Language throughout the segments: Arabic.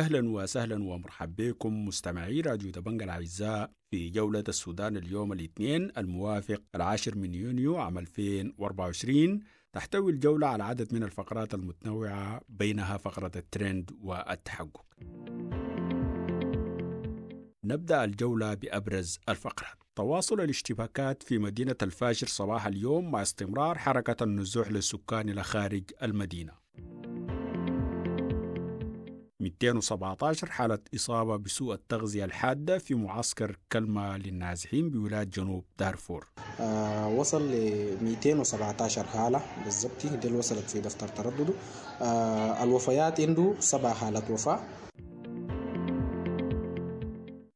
أهلا وسهلا ومرحبا بكم مستمعي راديو دبنج الأعزاء في جولة السودان اليوم الاثنين الموافق العاشر من يونيو عام 2024 تحتوي الجولة على عدد من الفقرات المتنوعة بينها فقرة الترند والتحقق نبدأ الجولة بأبرز الفقرات تواصل الاشتباكات في مدينة الفاجر صباح اليوم مع استمرار حركة النزوح للسكان إلى خارج المدينة 217 حالة إصابة بسوء التغذية الحادة في معسكر كلمة للنازحين بولاية جنوب دارفور آه وصل ل 217 حالة بالضبط دي وصلت في دفتر تردده آه الوفيات عنده سبع حالات وفاة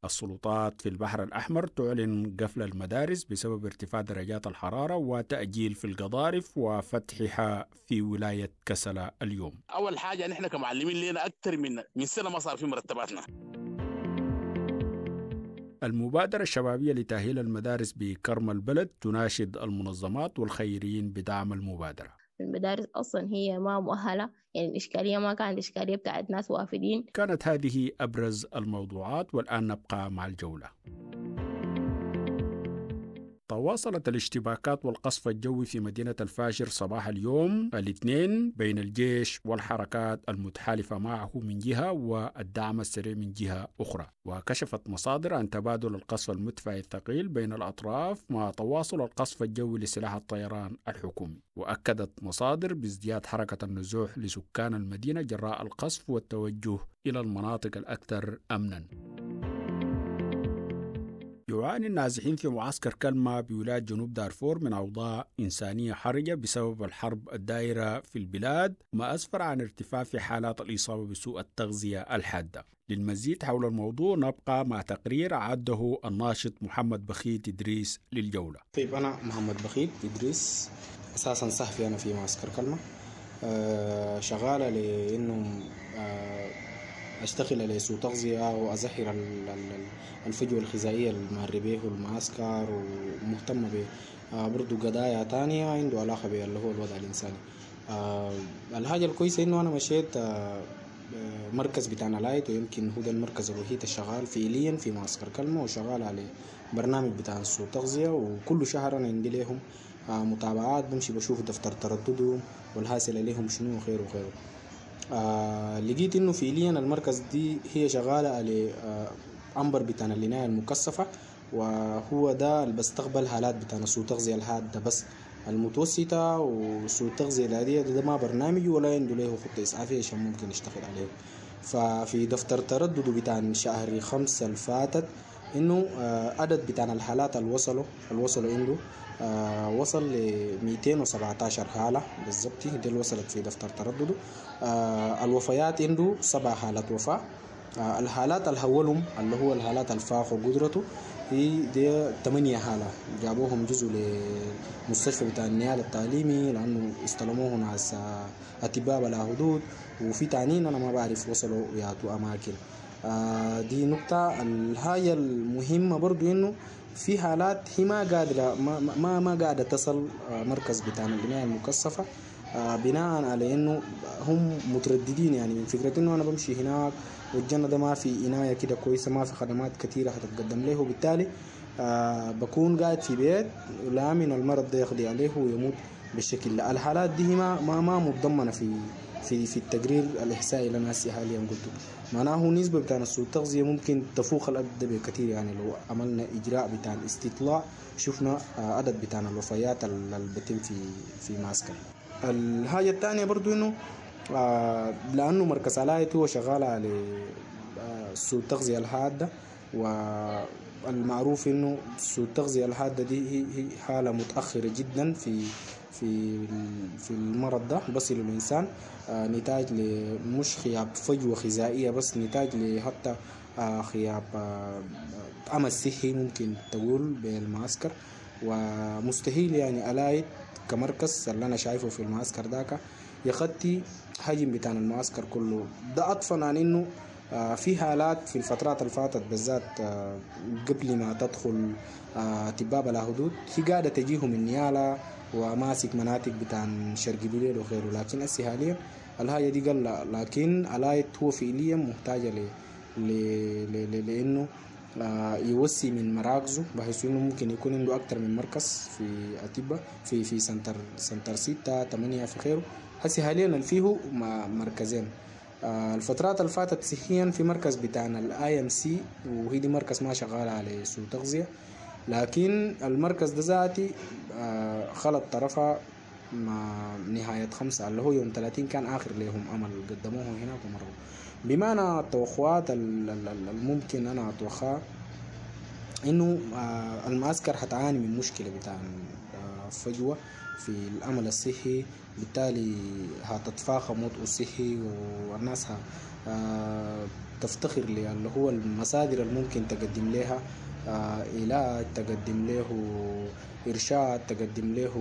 السلطات في البحر الأحمر تعلن قفل المدارس بسبب ارتفاع درجات الحرارة وتأجيل في القضارف وفتحها في ولاية كسلة اليوم أول حاجة نحن يعني كمعلمين لنا أكثر من من سنة ما صار في مرتباتنا المبادرة الشبابية لتأهيل المدارس بكرم البلد تناشد المنظمات والخيريين بدعم المبادرة المدارس أصلا هي ما مؤهلة يعني الإشكالية ما كانت إشكالية بتاعت ناس وافدين كانت هذه أبرز الموضوعات والآن نبقى مع الجولة تواصلت الاشتباكات والقصف الجوي في مدينة الفاجر صباح اليوم الاثنين بين الجيش والحركات المتحالفة معه من جهة والدعم السريع من جهة أخرى وكشفت مصادر عن تبادل القصف المدفع الثقيل بين الأطراف مع تواصل القصف الجوي لسلاح الطيران الحكومي وأكدت مصادر بازدياد حركة النزوح لسكان المدينة جراء القصف والتوجه إلى المناطق الأكثر أمناً يعاني النازحين في معسكر كلمة بولاية جنوب دارفور من أوضاع إنسانية حرجة بسبب الحرب الدائرة في البلاد وما أسفر عن ارتفاع في حالات الإصابة بسوء التغذية الحادة للمزيد حول الموضوع نبقى مع تقرير عده الناشط محمد بخيت إدريس للجولة طيب أنا محمد بخيت إدريس أساسا صحفي أنا في معسكر كلمة أه شغالة لأنه أه أشتغل على سوء تغذية وازهر الفجوة الغذائية للمهربيه والمعسكر ومهتم آه، برضو قضايا تانية عنده علاقة باللي هو الوضع الإنساني آه، الحاجة الكويسة إنه أنا مشيت آه، مركز بتاعنا لايت ويمكن هو ده المركز الوحيد الشغال فعليا في معسكر كلمة وشغال على برنامج بتاع سوء تغذية وكل شهر أنا عندي ليهم متابعات بمشي بشوف دفتر ترددهم والحاصل عليهم شنو وخير وخيره آه لقيت انه فعليا المركز دي هي شغاله لانبر آه بتاع العنايه المكثفه وهو ده اللي بستقبل حالات بتاع سوء تغذيه الهاده ده بس المتوسطة وسوء التغذية العادية ده, ده ما برنامج ولا عنده له خطة إسعافية عشان ممكن يشتغل عليه ففي دفتر تردده بتاع شهر خمسة الفاتت إنه آه عدد بتاع الحالات اللي وصلوا اللي وصلوا عنده آه، وصل ل 217 حالة بالظبط دي اللي وصلت في دفتر تردده آه، الوفيات عنده سبع حالات وفاة آه، الحالات الهولم اللي هو الحالات الفاق وقدرته هي دي ثمانية حالة جابوهم جزء لمستشفى بتاع النيال التعليمي لأنه استلموهم على أتباع بلا حدود وفي تانيين أنا ما بعرف وصلوا ياتوا أماكن دي نقطة الهاية المهمة برضو إنه في حالات هي ما قادرة ما ما, ما قاعدة تصل آه، مركز بتاعنا البناية المكثفة آه، بناء على انه هم مترددين يعني من فكره انه انا بمشي هناك والجنه ده ما في عنايه كده كويسه ما في خدمات كثيره هتتقدم له وبالتالي آه، بكون قاعد في بيت من المرض ده يقضي عليه ويموت بالشكل ده الحالات دي ما ما, ما متضمنه في في في التقرير الاحصائي اللي انا حاليا قلته معناه نسبه بتاع سوء التغذيه ممكن تفوق الادب بكثير يعني لو عملنا اجراء بتاع الاستطلاع شفنا آه، عدد بتاع الوفيات اللي بتم في في ماسكا الحاجه الثانيه برضو انه آه، لانه مركز علايت هو شغال على آه، سوء التغذيه الحاده والمعروف انه سوء التغذيه الحاده دي هي حاله متاخره جدا في في في المرض ده بصل الإنسان آه، نتاج مش خياب فجوة غذائية بس نتاج لحتى آه، خياب آه، أمل صحي ممكن تقول بالمعسكر ومستحيل يعني ألايت كمركز اللي أنا شايفه في المعسكر داك يخطي حجم بتاع المعسكر كله ده أطفا عن إنه في حالات في الفترات اللي فاتت بالذات قبل ما تدخل تباب لا حدود هي قاعدة تجيهم النيالة وماسك مناطق بتاع شرق بليل وغيره لكن هسه حاليا الهاية دي قال لكن الهاية هو فعليا محتاجة ل... ل... ل... لأنه آه، يوسي من مراكزه بحيث انه ممكن يكون عنده اكتر من مركز في اتبا في في سنتر سنتر ستة تمانية في خيره هسه حاليا فيه مركزين آه، الفترات اللي فاتت صحيا في مركز بتاعنا الاي ام سي وهي دي مركز ما شغال عليه سوء تغذيه لكن المركز ده ذاتي آه، خلط طرفها مع نهاية خمسة اللي هو يوم ثلاثين كان آخر ليهم أمل قدموه هناك ومروا بمعنى التوخوات الممكن أنا أتوقعها إنه آه، المعسكر هتعاني من مشكلة بتاع آه، فجوة في الأمل الصحي بالتالي هتتفاخم وطء الصحي والناس تفتخر للي هو المصادر الممكن تقدم لها آه، إلى تقدم له إرشاد تقدم له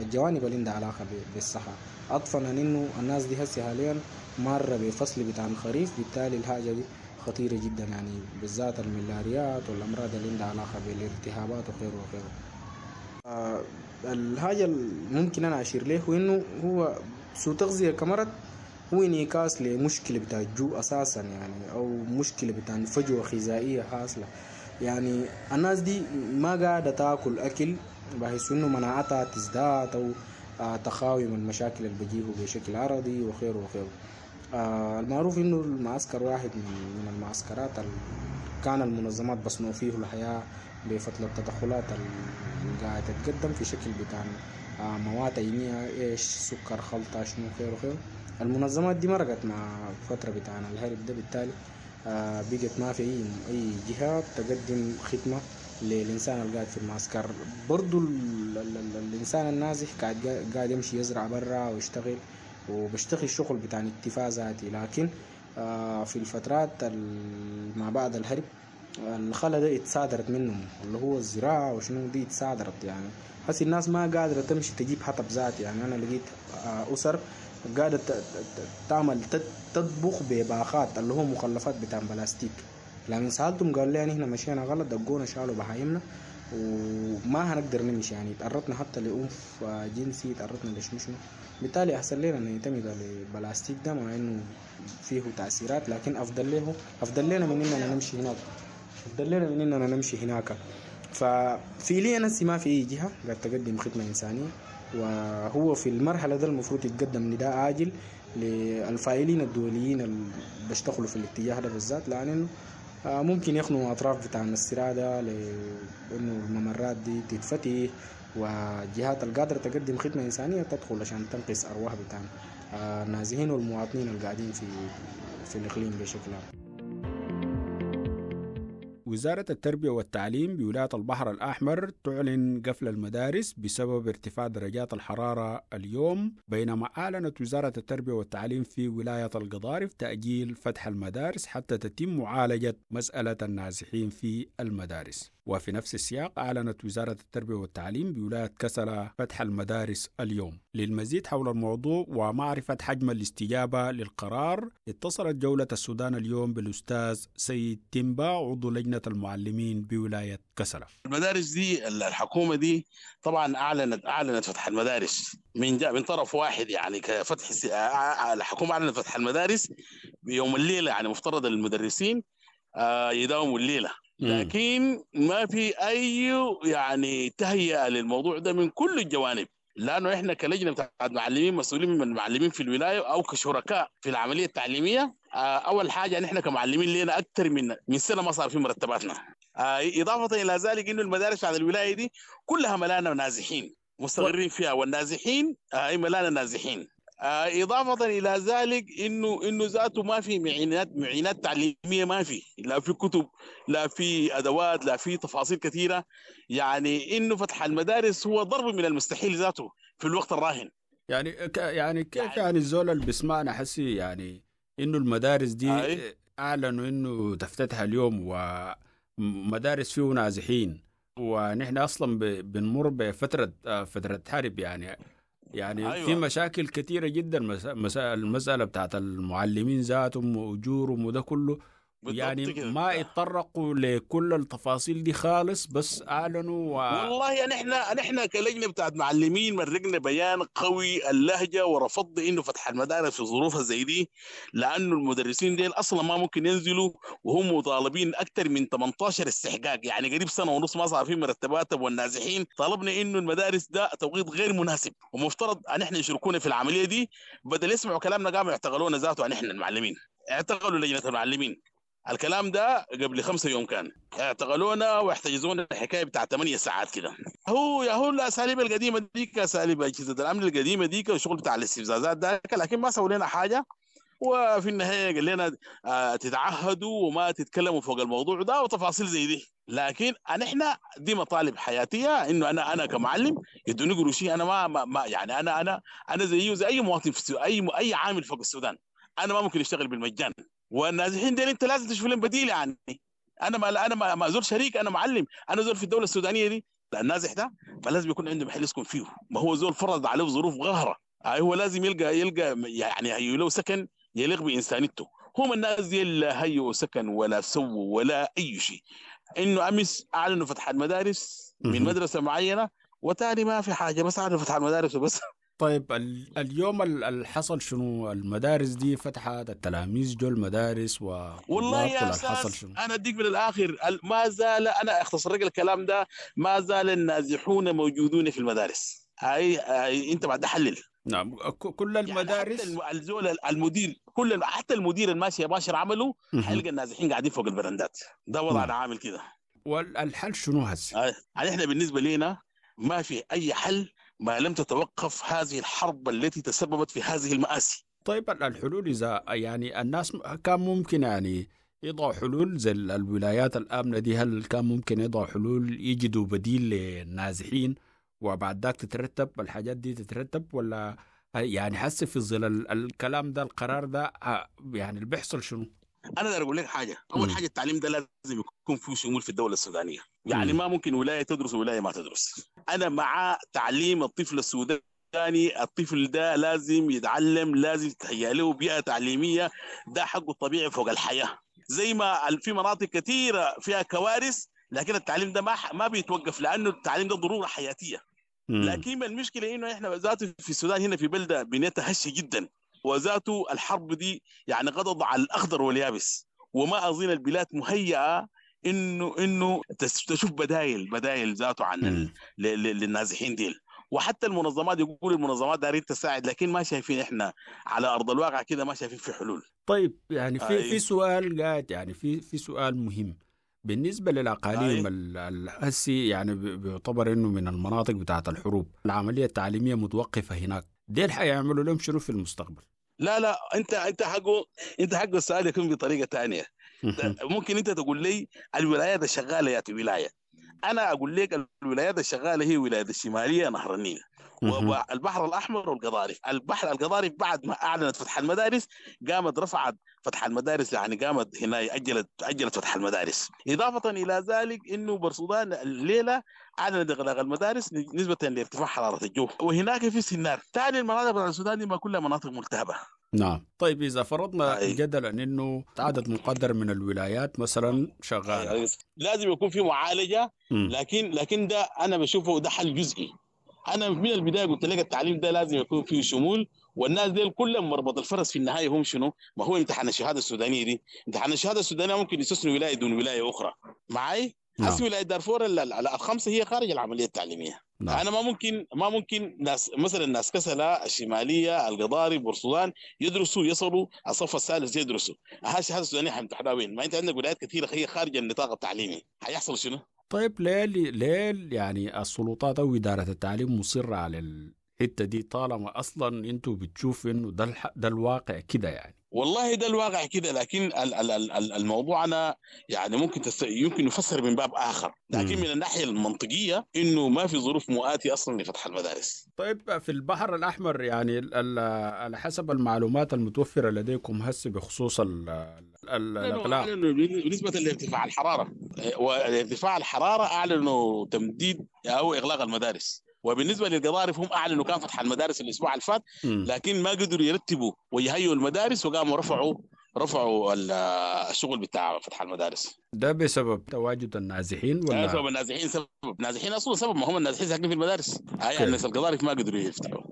الجوانب آه، اللي عندها علاقة بالصحة أطفنا إنه الناس دي هسه حاليا مرة بفصل بتاع الخريف بالتالي الحاجة دي خطيرة جدا يعني بالذات الملاريات والأمراض اللي عندها علاقة بالالتهابات وغيره وغيره آه الحاجة ممكن أنا أشير له إنه هو سوء تغذية كمرض هو انعكاس لمشكلة بتاع الجوع أساسا يعني أو مشكلة بتاع فجوة غذائية حاصلة يعني الناس دي ما قاعدة تاكل أكل بحيث إنه مناعتها تزداد أو آه، تقاوم المشاكل اللي بتجيه بشكل عرضي وخير وخير آه، المعروف إنه المعسكر واحد من المعسكرات كان المنظمات بصنعوا فيه الحياة بفترة التدخلات اللي قاعدة تتقدم في شكل بتاع آه، مواد عينية ايش سكر خلطة شنو خير وخير المنظمات دي مرقت مع فترة بتاعنا الهرب ده بالتالي آه، بقت ما في أي جهة تقدم خدمة للإنسان القاعد في المعسكر برضو الإنسان النازح قاعد قاعد يمشي يزرع برا ويشتغل وبشتغل شغل بتاع اكتفاء ذاتي لكن آه، في الفترات ما بعد الهرب الخلا ده اتصادرت منهم اللي هو الزراعة وشنو دي اتصادرت يعني حس الناس ما قادرة تمشي تجيب حطب ذاتي يعني أنا لقيت آه، أسر قاعدة تعمل تطبخ بباخات اللي هو مخلفات بتاع بلاستيك لان سألتهم قالوا لي يعني احنا مشينا غلط دقونا شالوا بهايمنا وما هنقدر نمشي يعني تعرضنا حتى لأنف جنسي تعرضنا لشمشمه بالتالي احسن لنا نعتمد البلاستيك ده مع انه فيه تاثيرات لكن افضل له افضل لنا من اننا نمشي هناك افضل لنا من اننا نمشي هناك ففي لي نفسي ما في اي جهه قاعد تقدم خدمه انسانيه وهو في المرحلة ده المفروض يتقدم نداء عاجل للفاعلين الدوليين اللي بيشتغلوا في الاتجاه ده بالذات لأنه آه، ممكن يخنوا أطراف بتاع الصراع ده لأنه الممرات دي تتفتح والجهات القادرة تقدم خدمة إنسانية تدخل عشان تنقذ أرواح بتاع آه، النازحين والمواطنين القاعدين في في الإقليم بشكل عام وزارة التربية والتعليم بولاية البحر الأحمر تعلن قفل المدارس بسبب ارتفاع درجات الحرارة اليوم بينما أعلنت وزارة التربية والتعليم في ولاية القضارف تأجيل فتح المدارس حتى تتم معالجة مسألة النازحين في المدارس وفي نفس السياق أعلنت وزارة التربية والتعليم بولاية كسلة فتح المدارس اليوم للمزيد حول الموضوع ومعرفة حجم الاستجابة للقرار اتصلت جولة السودان اليوم بالأستاذ سيد تيمبا عضو لجنة المعلمين بولاية كسلة المدارس دي الحكومة دي طبعا أعلنت أعلنت فتح المدارس من من طرف واحد يعني كفتح الحكومة أعلنت فتح المدارس بيوم الليلة يعني مفترض المدرسين يداوموا الليلة لكن ما في أي يعني تهيئة للموضوع ده من كل الجوانب لانه احنا كلجنه بتاعت معلمين مسؤولين من المعلمين في الولايه او كشركاء في العمليه التعليميه آه، اول حاجه ان احنا كمعلمين لنا اكثر من من سنه ما صار في مرتباتنا آه، اضافه الى ذلك انه المدارس على الولايه دي كلها ملانه نازحين مستمرين فيها والنازحين آه، اي ملانه نازحين آه، إضافة إلى ذلك إنه إنه ذاته ما في معينات معينات تعليمية ما في لا في كتب لا في أدوات لا في تفاصيل كثيرة يعني إنه فتح المدارس هو ضرب من المستحيل ذاته في الوقت الراهن يعني ك يعني كيف يعني, يعني الزول اللي بيسمعنا حسي يعني إنه المدارس دي آه. أعلنوا إنه تفتتح اليوم ومدارس فيه نازحين ونحن أصلا بنمر بفترة آه، فترة حرب يعني يعني أيوة. في مشاكل كثيره جدا المساله بتاعت المعلمين ذاتهم واجورهم وده كله يعني ما يتطرقوا لكل التفاصيل دي خالص بس اعلنوا و... والله نحن يعني نحن كلجنه بتاعت معلمين مرقنا بيان قوي اللهجه ورفض انه فتح المدارس في ظروفها زي دي لانه المدرسين ديل اصلا ما ممكن ينزلوا وهم مطالبين اكثر من 18 استحقاق يعني قريب سنه ونص ما صار في مرتبات والنازحين طالبنا انه المدارس ده توقيت غير مناسب ومفترض ان احنا يشركونا في العمليه دي بدل يسمعوا كلامنا قاموا يعتقلونا ذاته عن احنا المعلمين اعتقلوا لجنه المعلمين الكلام ده قبل خمسة يوم كان اعتقلونا واحتجزونا الحكايه بتاع 8 ساعات كده هو يا هو الاساليب القديمه ديك اساليب اجهزه الامن القديمه ديك والشغل بتاع الاستفزازات ده لكن ما سووا لنا حاجه وفي النهايه قال لنا آه، تتعهدوا وما تتكلموا فوق الموضوع ده وتفاصيل زي دي لكن انا احنا دي مطالب حياتيه انه انا انا كمعلم يدوني قروشي انا ما, ما, ما يعني انا انا انا زيي وزي اي مواطن في اي اي عامل فوق السودان انا ما ممكن اشتغل بالمجان والنازحين دي انت لازم تشوف لهم بديل يعني انا ما انا ما, ما شريك انا معلم انا زور في الدوله السودانيه دي النازح ده فلازم يكون عنده محل يسكن فيه ما هو زول فرض عليه ظروف غهره آه، هو لازم يلقى يلقى يعني له سكن يليق بانسانيته هم الناس دي لا هي سكن ولا سووا ولا اي شيء انه امس اعلنوا فتح المدارس من مدرسه معينه وتاني ما في حاجه بس اعلنوا فتح المدارس وبس طيب اليوم اللي حصل شنو المدارس دي فتحت التلاميذ جو المدارس و والله يا حصل شنو انا اديك من الاخر ما زال انا اختصر لك الكلام ده ما زال النازحون موجودون في المدارس هاي, هاي انت بعد حلل نعم كل المدارس يعني حتى الزول المدير كل حتى المدير الماشي باشر عمله حيلقى النازحين قاعدين فوق البرندات ده وضعنا نعم. عامل كده والحل شنو هسه؟ يعني احنا بالنسبه لنا ما في اي حل ما لم تتوقف هذه الحرب التي تسببت في هذه المآسي طيب الحلول إذا يعني الناس كان ممكن يعني يضعوا حلول زي الولايات الآمنة دي هل كان ممكن يضعوا حلول يجدوا بديل للنازحين وبعد ذاك تترتب الحاجات دي تترتب ولا يعني حس في ظل الكلام ده القرار ده آه، يعني اللي بيحصل شنو؟ انا اقدر اقول لك حاجه اول حاجه التعليم ده لازم يكون فيه شمول في الدوله السودانيه يعني ما ممكن ولايه تدرس ولايه ما تدرس انا مع تعليم الطفل السوداني يعني الطفل ده لازم يتعلم لازم تهيأ له بيئه تعليميه ده حقه الطبيعي فوق الحياه زي ما في مناطق كثيره فيها كوارث لكن التعليم ده ما ما بيتوقف لانه التعليم ده ضروره حياتيه لكن المشكله انه احنا ذاته في السودان هنا في بلده بنيتها هشه جدا وذاته الحرب دي يعني غضض على الاخضر واليابس وما اظن البلاد مهيئه انه انه تشوف بدايل بدايل ذاته عن للنازحين ديل وحتى المنظمات يقول المنظمات دارين تساعد لكن ما شايفين احنا على ارض الواقع كده ما شايفين في حلول طيب يعني في آه في إيه. سؤال قاعد يعني في في سؤال مهم بالنسبه للاقاليم آه إيه. الهسي يعني بيعتبر انه من المناطق بتاعت الحروب العمليه التعليميه متوقفه هناك ديل حيعملوا لهم شنو في المستقبل لا لا انت انت حقه انت حقه السؤال يكون بطريقه ثانيه ممكن انت تقول لي الولايات الشغاله يا ولايه انا اقول لك الولايات الشغاله هي ولايه الشماليه نهر النيل والبحر الاحمر والقضارف البحر القضارف بعد ما اعلنت فتح المدارس قامت رفعت فتح المدارس يعني قامت هنا اجلت اجلت فتح المدارس اضافه الى ذلك انه برسودان الليله اعلنت اغلاق المدارس نسبه لارتفاع حراره الجو وهناك في سنار ثاني المناطق بتاع السودان دي ما كلها مناطق ملتهبه نعم طيب اذا فرضنا أي. جدلا انه عدد مقدر من الولايات مثلا شغاله لازم يكون في معالجه لكن لكن ده انا بشوفه ده حل جزئي انا من البدايه قلت لك التعليم ده لازم يكون فيه شمول والناس دي كلهم مربط الفرس في النهايه هم شنو؟ ما هو امتحان الشهاده السودانيه دي، امتحان الشهاده السودانيه ممكن يستثنوا ولايه دون ولايه اخرى، معي؟ هسه نعم. ولايه دارفور الخمسه هي خارج العمليه التعليميه. نعم. انا ما ممكن ما ممكن ناس مثلا ناس كسلا الشماليه القضاري بورسودان يدرسوا يصلوا الصف الثالث يدرسوا هاي الشهاده السودانيه حيمتحنها وين؟ ما انت عندك ولايات كثيره هي خارج النطاق التعليمي حيحصل شنو؟ طيب ليه ليه يعني السلطات او اداره التعليم مصره على الحته دي طالما اصلا انتوا بتشوفوا انه ده ده الواقع كده يعني والله ده الواقع كده لكن الموضوع انا يعني ممكن تس... يمكن يفسر من باب اخر لكن من الناحيه المنطقيه انه ما في ظروف مؤاتيه اصلا لفتح المدارس طيب في البحر الاحمر يعني على حسب المعلومات المتوفره لديكم هسه بخصوص الاغلاق بالنسبه لارتفاع الحراره إيه، وارتفاع الحراره اعلنوا تمديد او اغلاق المدارس وبالنسبه للقضارف هم اعلنوا كان فتح المدارس الاسبوع اللي فات لكن ما قدروا يرتبوا ويهيئوا المدارس وقاموا رفعوا رفعوا الشغل بتاع فتح المدارس ده بسبب تواجد النازحين ولا بسبب النازحين سبب نازحين اصلا سبب ما هم النازحين ساكنين في المدارس هاي الناس القضارف ما قدروا يفتحوا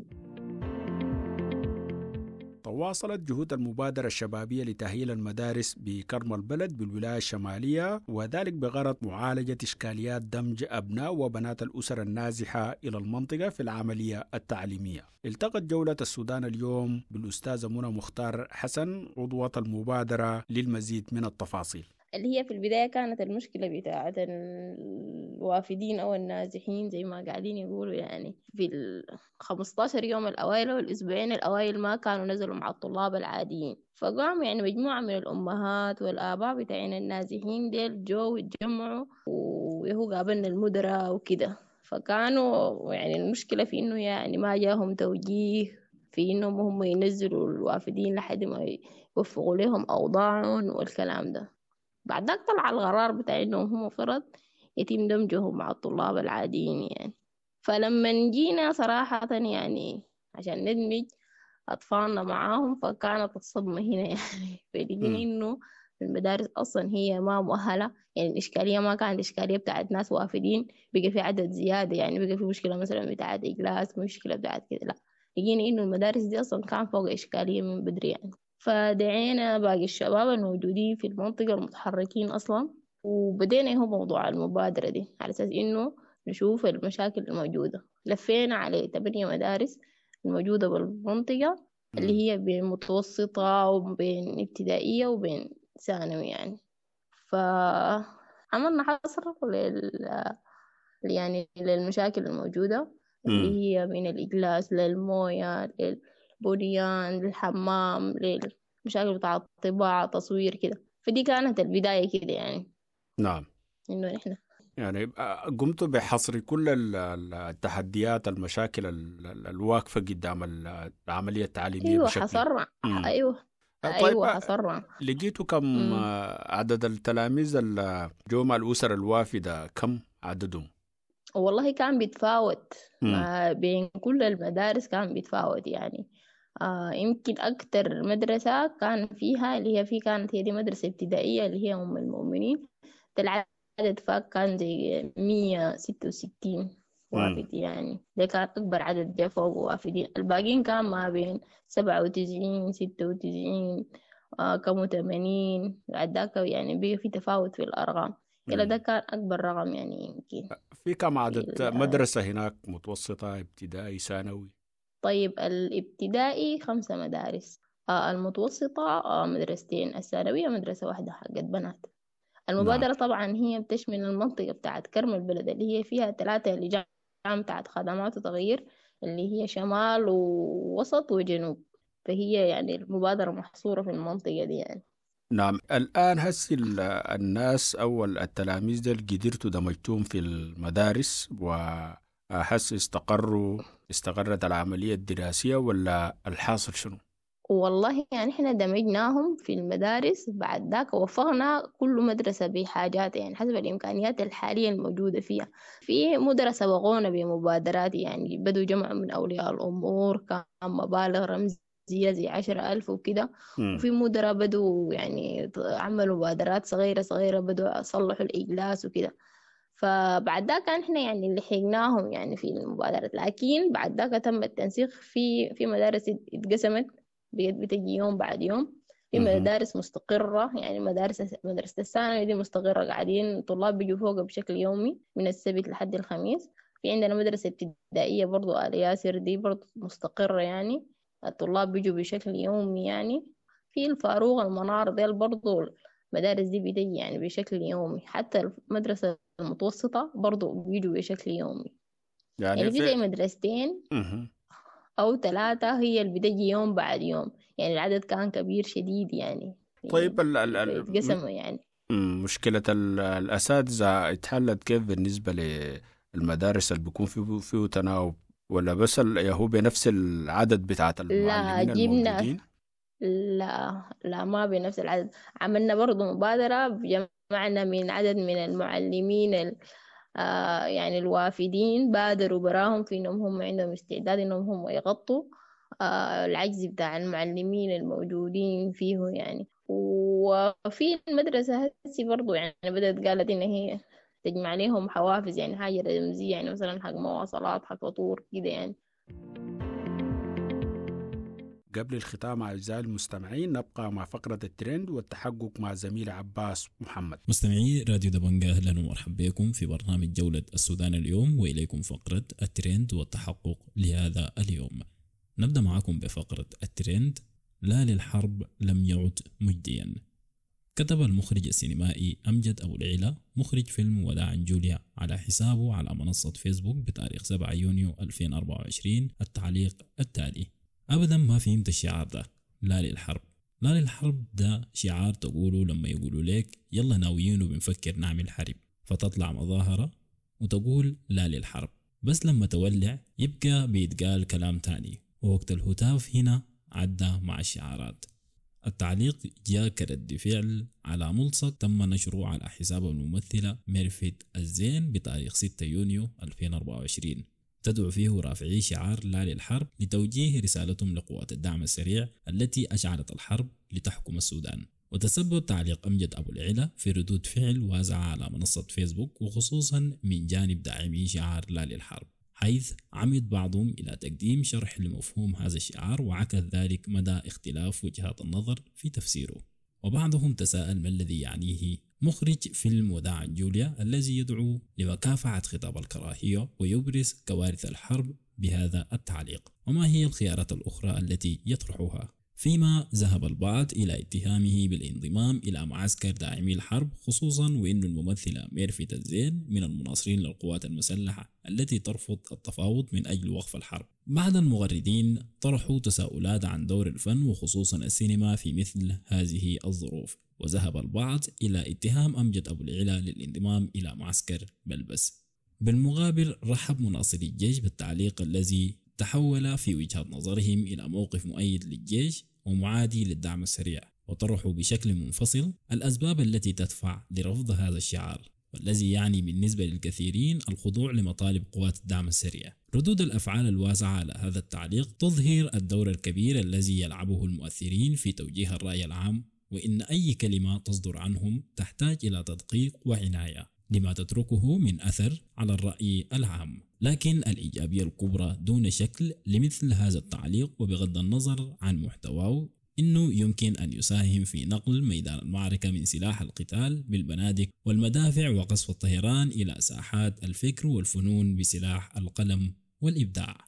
واصلت جهود المبادرة الشبابية لتأهيل المدارس بكرم البلد بالولاية الشمالية وذلك بغرض معالجة إشكاليات دمج أبناء وبنات الأسر النازحة إلى المنطقة في العملية التعليمية التقت جولة السودان اليوم بالأستاذة منى مختار حسن عضوة المبادرة للمزيد من التفاصيل اللي هي في البداية كانت المشكلة بتاعة الوافدين أو النازحين زي ما قاعدين يقولوا يعني في ال يوم الأوائل والأسبوعين الأوائل ما كانوا نزلوا مع الطلاب العاديين فقاموا يعني مجموعة من الأمهات والآباء بتاعين النازحين ديل جو وتجمعوا وهو قابلنا المدراء وكده فكانوا يعني المشكلة في إنه يعني ما جاهم توجيه في إنهم هم ينزلوا الوافدين لحد ما يوفقوا لهم أوضاعهم والكلام ده بعدك طلع القرار بتاع إنهم هم فرض يتم دمجهم مع الطلاب العاديين يعني فلما جينا صراحة يعني عشان ندمج أطفالنا معاهم فكانت الصدمة هنا يعني فلقينا إنه المدارس أصلا هي ما مؤهلة يعني الإشكالية ما كانت إشكالية بتاعت ناس وافدين بقى في عدد زيادة يعني بقى في مشكلة مثلا بتاعت إجلاس مشكلة بتاعت كده لا لقينا إنه المدارس دي أصلا كان فوق إشكالية من بدري يعني فدعينا باقي الشباب الموجودين في المنطقة المتحركين أصلا وبدينا هو موضوع المبادرة دي على أساس إنه نشوف المشاكل الموجودة لفينا على تمانية مدارس الموجودة بالمنطقة اللي هي بين متوسطة وبين ابتدائية وبين ثانوي يعني فعملنا حصر لل يعني للمشاكل الموجودة اللي هي من الإجلاس للموية لل... بنيان للحمام للمشاكل بتاع الطباعة تصوير كده فدي كانت البداية كده يعني نعم إنه إحنا يعني آه، قمت بحصر كل التحديات المشاكل الواقفة قدام العملية التعليمية أيوة بشكل حصرنا أيوة آه، طيب أيوة آه، حصرنا لقيتوا كم مم. عدد التلاميذ اللي جو مع الأسر الوافدة كم عددهم؟ والله كان بيتفاوت بين كل المدارس كان بيتفاوت يعني آه يمكن أكتر مدرسة كان فيها اللي هي في كانت هي دي مدرسة ابتدائية اللي هي أم المؤمنين العدد فاك كان زي مية ستة وستين وافد يعني ده كان أكبر عدد جا فوق وافدين الباقيين كان ما بين سبعة وتسعين ستة وتسعين آه كم وثمانين بعد ذاك يعني بقى في تفاوت في الأرقام إلى ده كان أكبر رقم يعني يمكن في كم عدد مدرسة هناك متوسطة ابتدائي ثانوي طيب الابتدائي خمسة مدارس آه، المتوسطة آه، مدرستين الثانوية مدرسة واحدة حقت بنات نعم. المبادرة نعم. طبعا هي بتشمل المنطقة بتاعت كرم البلد اللي هي فيها ثلاثة لجان بتاعت خدمات وتغيير اللي هي شمال ووسط وجنوب فهي يعني المبادرة محصورة في المنطقة دي يعني نعم الآن هس الناس أو التلاميذ دل قدرتوا دمجتوهم في المدارس و أحس استقروا استقرت العملية الدراسية ولا الحاصل شنو؟ والله يعني احنا دمجناهم في المدارس بعد ذاك وفقنا كل مدرسة بحاجاتها يعني حسب الإمكانيات الحالية الموجودة فيها في مدرسة وغونا بمبادرات يعني بدوا جمع من أولياء الأمور كان مبالغ رمزية زي عشرة ألف وكده وفي مدراء بدوا يعني عملوا مبادرات صغيرة صغيرة بدوا صلحوا الإجلاس وكده فبعد ذاك احنا يعني لحقناهم يعني في المبادرة لكن بعد ذاك تم التنسيق في في مدارس اتقسمت بتجي يوم بعد يوم في مدارس مستقرة يعني مدارس مدرسة الثانوي دي مستقرة قاعدين طلاب بيجوا فوق بشكل يومي من السبت لحد الخميس في عندنا مدرسة ابتدائية برضو آل ياسر دي برضو مستقرة يعني الطلاب بيجوا بشكل يومي يعني في الفاروق المنار ديل برضو المدارس دي بتجي يعني بشكل يومي حتى المدرسة المتوسطة برضو بيجوا بشكل يومي يعني, يعني في زي مدرستين أو ثلاثة هي اللي بتجي يوم بعد يوم يعني العدد كان كبير شديد يعني طيب ال ال ال يعني, يعني. مشكلة الأساتذة اتحلت كيف بالنسبة للمدارس اللي بيكون فيه, فيه تناوب ولا بس هو بنفس العدد بتاعت المعلمين لا جبنا لا لا ما بنفس العدد عملنا برضه مبادرة بجمع معنا من عدد من المعلمين آه، يعني الوافدين بادروا براهم في انهم هم عندهم استعداد انهم هم يغطوا آه، العجز بتاع المعلمين الموجودين فيه يعني وفي المدرسة هسي برضو يعني بدأت قالت إن هي تجمع لهم حوافز يعني حاجة رمزية يعني مثلا حق مواصلات حق فطور كده يعني قبل الختام أعزائي المستمعين نبقى مع فقرة الترند والتحقق مع زميل عباس محمد مستمعي راديو دبنجا أهلا ومرحبا بكم في برنامج جولة السودان اليوم وإليكم فقرة الترند والتحقق لهذا اليوم نبدأ معكم بفقرة الترند لا للحرب لم يعد مجديا كتب المخرج السينمائي أمجد أبو العلا مخرج فيلم وداعا جوليا على حسابه على منصة فيسبوك بتاريخ 7 يونيو 2024 التعليق التالي ابدا ما فهمت الشعار ده لا للحرب لا للحرب ده شعار تقوله لما يقولوا لك يلا ناويين وبنفكر نعمل حرب فتطلع مظاهرة وتقول لا للحرب بس لما تولع يبقى بيتقال كلام تاني ووقت الهتاف هنا عدى مع الشعارات التعليق جاء كرد فعل على ملصق تم نشره على حساب الممثلة ميرفيد الزين بتاريخ 6 يونيو 2024 تدعو فيه رافعي شعار لا للحرب لتوجيه رسالتهم لقوات الدعم السريع التي أشعلت الحرب لتحكم السودان وتسبب تعليق أمجد أبو العلا في ردود فعل وازعة على منصة فيسبوك وخصوصا من جانب داعمي شعار لا للحرب حيث عمد بعضهم إلى تقديم شرح لمفهوم هذا الشعار وعكس ذلك مدى اختلاف وجهات النظر في تفسيره وبعضهم تساءل ما الذي يعنيه مخرج فيلم وداع جوليا الذي يدعو لمكافحة خطاب الكراهية ويبرز كوارث الحرب بهذا التعليق وما هي الخيارات الأخرى التي يطرحها فيما ذهب البعض إلى اتهامه بالانضمام إلى معسكر داعمي الحرب خصوصا وأن الممثلة ميرفي تزين من المناصرين للقوات المسلحة التي ترفض التفاوض من أجل وقف الحرب بعض المغردين طرحوا تساؤلات عن دور الفن وخصوصا السينما في مثل هذه الظروف وذهب البعض إلى اتهام أمجد أبو العلا للانضمام إلى معسكر بلبس بالمقابل رحب مناصري الجيش بالتعليق الذي تحول في وجهة نظرهم إلى موقف مؤيد للجيش ومعادي للدعم السريع وطرحوا بشكل منفصل الأسباب التي تدفع لرفض هذا الشعار والذي يعني بالنسبة للكثيرين الخضوع لمطالب قوات الدعم السريع ردود الأفعال الواسعة على هذا التعليق تظهر الدور الكبير الذي يلعبه المؤثرين في توجيه الرأي العام وإن أي كلمة تصدر عنهم تحتاج إلى تدقيق وعناية لما تتركه من أثر على الرأي العام لكن الإيجابية الكبرى دون شكل لمثل هذا التعليق وبغض النظر عن محتواه إنه يمكن أن يساهم في نقل ميدان المعركة من سلاح القتال بالبنادق والمدافع وقصف الطيران إلى ساحات الفكر والفنون بسلاح القلم والإبداع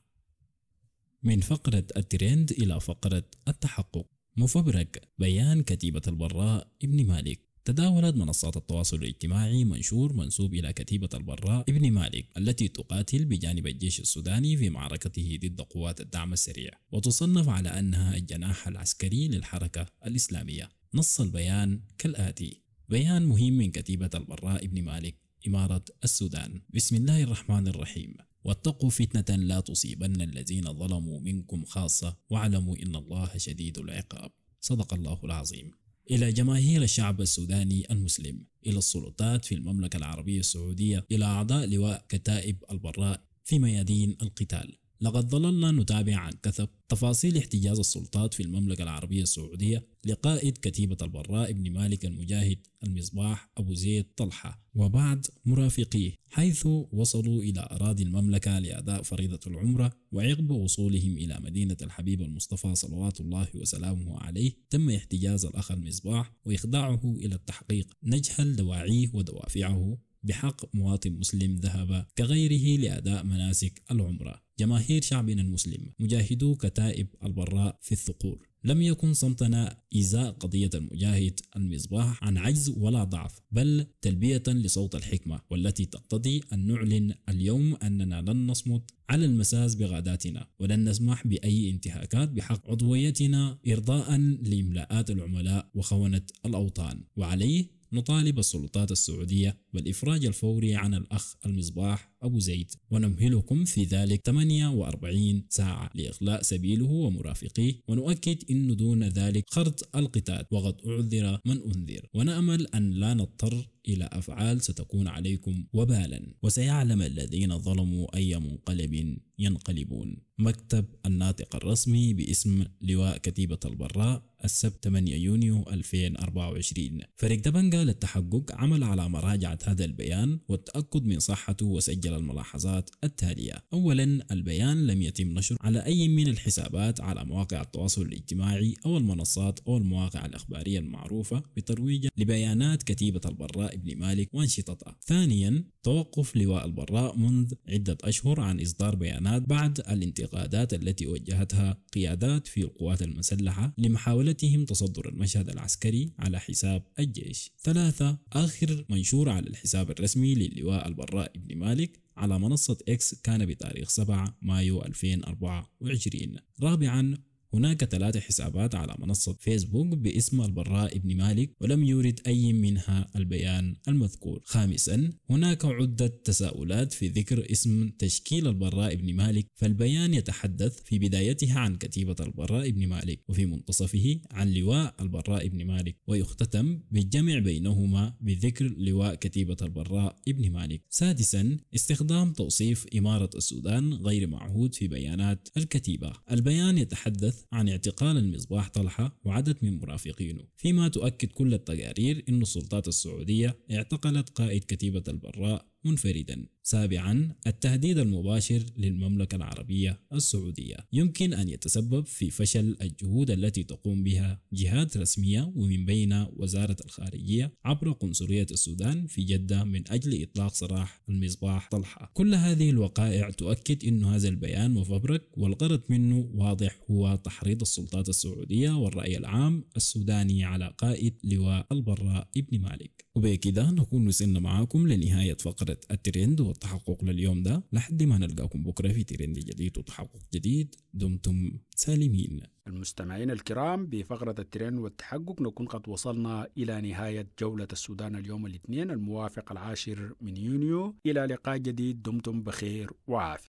من فقرة الترند إلى فقرة التحقق مفبرك بيان كتيبة البراء ابن مالك تداولت منصات التواصل الاجتماعي منشور منسوب إلى كتيبة البراء ابن مالك التي تقاتل بجانب الجيش السوداني في معركته ضد قوات الدعم السريع وتصنف على أنها الجناح العسكري للحركة الإسلامية نص البيان كالآتي بيان مهم من كتيبة البراء ابن مالك إمارة السودان بسم الله الرحمن الرحيم واتقوا فتنة لا تصيبن الذين ظلموا منكم خاصة واعلموا إن الله شديد العقاب صدق الله العظيم إلى جماهير الشعب السوداني المسلم إلى السلطات في المملكة العربية السعودية إلى أعضاء لواء كتائب البراء في ميادين القتال لقد ظللنا نتابع عن كثب تفاصيل احتجاز السلطات في المملكة العربية السعودية لقائد كتيبة البراء ابن مالك المجاهد المصباح أبو زيد طلحة وبعد مرافقيه حيث وصلوا إلى أراضي المملكة لأداء فريضة العمرة وعقب وصولهم إلى مدينة الحبيب المصطفى صلوات الله وسلامه عليه تم احتجاز الأخ المصباح وإخضاعه إلى التحقيق نجهل دواعيه ودوافعه بحق مواطن مسلم ذهب كغيره لأداء مناسك العمرة جماهير شعبنا المسلم مجاهدو كتائب البراء في الثقور لم يكن صمتنا إزاء قضية المجاهد المصباح عن عجز ولا ضعف بل تلبية لصوت الحكمة والتي تقتضي أن نعلن اليوم أننا لن نصمت على المساس بغاداتنا ولن نسمح بأي انتهاكات بحق عضويتنا إرضاء لإملاءات العملاء وخونة الأوطان وعليه نطالب السلطات السعودية والإفراج الفوري عن الأخ المصباح أبو زيد ونمهلكم في ذلك 48 ساعة لإخلاء سبيله ومرافقيه ونؤكد أن دون ذلك خرط القتال وقد أعذر من أنذر ونأمل أن لا نضطر إلى أفعال ستكون عليكم وبالا وسيعلم الذين ظلموا أي منقلب ينقلبون مكتب الناطق الرسمي باسم لواء كتيبة البراء السبت 8 يونيو 2024 فريق دبنجا للتحقق عمل على مراجعة هذا البيان والتأكد من صحته وسجل الملاحظات التالية أولا البيان لم يتم نشره على أي من الحسابات على مواقع التواصل الاجتماعي أو المنصات أو المواقع الأخبارية المعروفة بترويج لبيانات كتيبة البراء ابن مالك وأنشطتها ثانيا توقف لواء البراء منذ عدة أشهر عن إصدار بيانات بعد الانتقادات التي وجهتها قيادات في القوات المسلحة لمحاولتهم تصدر المشهد العسكري على حساب الجيش ثلاثة آخر منشور على الحساب الرسمي للواء البراء ابن مالك على منصة إكس كان بتاريخ 7 مايو 2024 رابعا هناك ثلاثة حسابات على منصة فيسبوك باسم البراء ابن مالك ولم يورد أي منها البيان المذكور خامسا هناك عدة تساؤلات في ذكر اسم تشكيل البراء ابن مالك فالبيان يتحدث في بدايتها عن كتيبة البراء ابن مالك وفي منتصفه عن لواء البراء ابن مالك ويختتم بالجمع بينهما بذكر لواء كتيبة البراء ابن مالك سادسا استخدام توصيف إمارة السودان غير معهود في بيانات الكتيبة البيان يتحدث عن اعتقال المصباح طلحة وعدد من مرافقينه فيما تؤكد كل التقارير أن السلطات السعودية اعتقلت قائد كتيبة البراء منفردا سابعا التهديد المباشر للمملكة العربية السعودية يمكن أن يتسبب في فشل الجهود التي تقوم بها جهات رسمية ومن بين وزارة الخارجية عبر قنصلية السودان في جدة من أجل إطلاق سراح المصباح طلحة كل هذه الوقائع تؤكد أن هذا البيان مفبرك والغرض منه واضح هو تحريض السلطات السعودية والرأي العام السوداني على قائد لواء البراء ابن مالك وبكذا نكون وصلنا معاكم لنهاية فقرة فقرة الترند والتحقق لليوم ده لحد ما نلقاكم بكرة في ترند جديد وتحقق جديد دمتم سالمين المستمعين الكرام بفقرة الترند والتحقق نكون قد وصلنا إلى نهاية جولة السودان اليوم الاثنين الموافق العاشر من يونيو إلى لقاء جديد دمتم بخير وعافية